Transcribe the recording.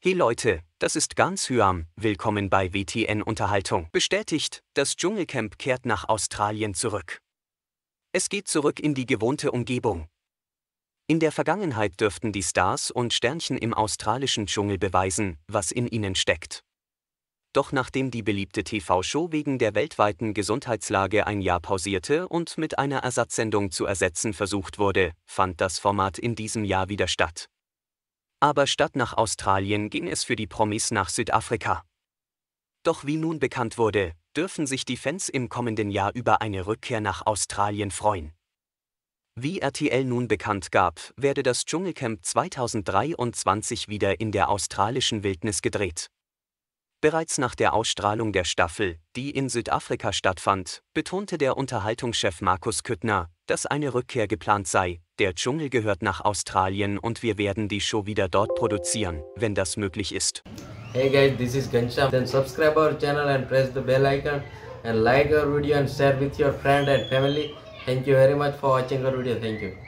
Hey Leute, das ist Gans Hyam, willkommen bei WTN Unterhaltung. Bestätigt, das Dschungelcamp kehrt nach Australien zurück. Es geht zurück in die gewohnte Umgebung. In der Vergangenheit dürften die Stars und Sternchen im australischen Dschungel beweisen, was in ihnen steckt. Doch nachdem die beliebte TV-Show wegen der weltweiten Gesundheitslage ein Jahr pausierte und mit einer Ersatzsendung zu ersetzen versucht wurde, fand das Format in diesem Jahr wieder statt. Aber statt nach Australien ging es für die Promis nach Südafrika. Doch wie nun bekannt wurde, dürfen sich die Fans im kommenden Jahr über eine Rückkehr nach Australien freuen. Wie RTL nun bekannt gab, werde das Dschungelcamp 2023 wieder in der australischen Wildnis gedreht. Bereits nach der Ausstrahlung der Staffel, die in Südafrika stattfand, betonte der Unterhaltungschef Markus Küttner, dass eine Rückkehr geplant sei, der Dschungel gehört nach Australien und wir werden die Show wieder dort produzieren, wenn das möglich ist. Hey guys, this is Ghanshyam. Then subscribe our channel and press the bell icon and like our video and share with your friend and family. Thank you very much for watching our video. Thank you.